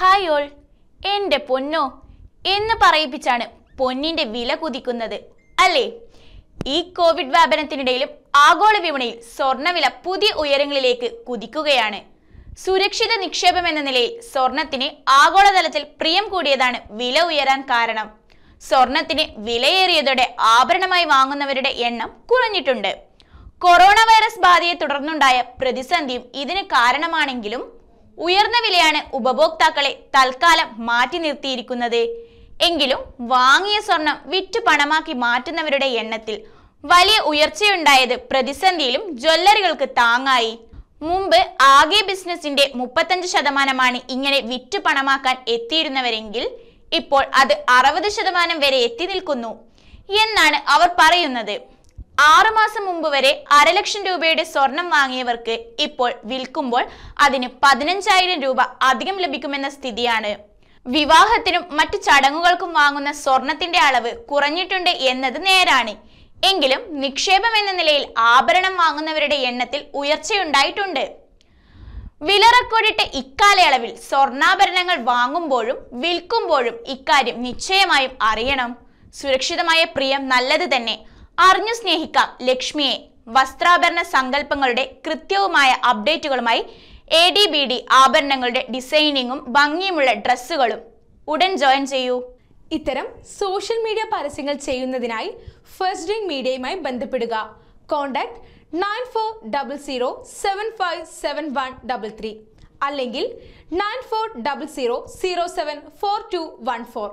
hi all എൻ്റെ പൊന്നോ എന്ന് പറയിപ്പിച്ചാണ് പൊന്നിൻ്റെ വില കുതിക്കുന്നത് അല്ലേ ഈ കോവിഡ് വ്യാപനത്തിനിടയിലും ആഗോള വിപണിയിൽ സ്വർണ്ണവില പുതിയ ഉയരങ്ങളിലേക്ക് കുതിക്കുകയാണ് സുരക്ഷിത നിക്ഷേപം എന്ന നിലയിൽ സ്വർണത്തിന് ആഗോളതലത്തിൽ പ്രിയം കൂടിയതാണ് വില ഉയരാൻ കാരണം സ്വർണത്തിന് വിലയേറിയതോടെ ആഭരണമായി വാങ്ങുന്നവരുടെ എണ്ണം കുറഞ്ഞിട്ടുണ്ട് കൊറോണ വൈറസ് ബാധയെ തുടർന്നുണ്ടായ പ്രതിസന്ധിയും ഇതിന് കാരണമാണെങ്കിലും ഉയർന്ന വിലയാണ് ഉപഭോക്താക്കളെ തൽക്കാലം മാറ്റി നിർത്തിയിരിക്കുന്നത് എങ്കിലും വാങ്ങിയ സ്വർണം വിറ്റ് പണമാക്കി മാറ്റുന്നവരുടെ എണ്ണത്തിൽ വലിയ ഉയർച്ചയുണ്ടായത് പ്രതിസന്ധിയിലും ജ്വല്ലറികൾക്ക് താങ്ങായി മുമ്പ് ആകെ ബിസിനസിന്റെ മുപ്പത്തഞ്ച് ശതമാനമാണ് ഇങ്ങനെ വിറ്റ് പണമാക്കാൻ എത്തിയിരുന്നവരെങ്കിൽ ഇപ്പോൾ അത് അറുപത് ശതമാനം വരെ എത്തി നിൽക്കുന്നു എന്നാണ് അവർ പറയുന്നത് ആറുമാസം മുമ്പ് വരെ അരലക്ഷം രൂപയുടെ സ്വർണം വാങ്ങിയവർക്ക് ഇപ്പോൾ വിൽക്കുമ്പോൾ അതിന് പതിനഞ്ചായിരം രൂപ അധികം ലഭിക്കുമെന്ന സ്ഥിതിയാണ് വിവാഹത്തിനും മറ്റു ചടങ്ങുകൾക്കും വാങ്ങുന്ന സ്വർണത്തിന്റെ അളവ് കുറഞ്ഞിട്ടുണ്ട് എന്നത് നേരാണ് എങ്കിലും നിക്ഷേപം എന്ന നിലയിൽ ആഭരണം വാങ്ങുന്നവരുടെ എണ്ണത്തിൽ ഉയർച്ചയുണ്ടായിട്ടുണ്ട് വില റെക്കോർഡിട്ട ഇക്കാലയളവിൽ സ്വർണ്ണാഭരണങ്ങൾ വാങ്ങുമ്പോഴും വിൽക്കുമ്പോഴും ഇക്കാര്യം നിശ്ചയമായും അറിയണം സുരക്ഷിതമായ പ്രിയം നല്ലത് തന്നെ അറിഞ്ഞു സ്നേഹിക്കാം ലക്ഷ്മിയെ വസ്ത്രാഭരണ സങ്കല്പങ്ങളുടെ കൃത്യവുമായ അപ്ഡേറ്റുകളുമായി എ ഡി ബി ഡി ആഭരണങ്ങളുടെ ഡിസൈനിങ്ങും ഭംഗിയുമുള്ള ഡ്രസ്സുകളും ഉടൻ ജോയിൻ ചെയ്യൂ ഇത്തരം സോഷ്യൽ മീഡിയ പരസ്യങ്ങൾ ചെയ്യുന്നതിനായി ഫസ്റ്റ് ഡ്രിങ് മീഡിയയുമായി ബന്ധപ്പെടുക contact nine four double zero seven five seven one double three അല്ലെങ്കിൽ nine four double zero zero seven four two one four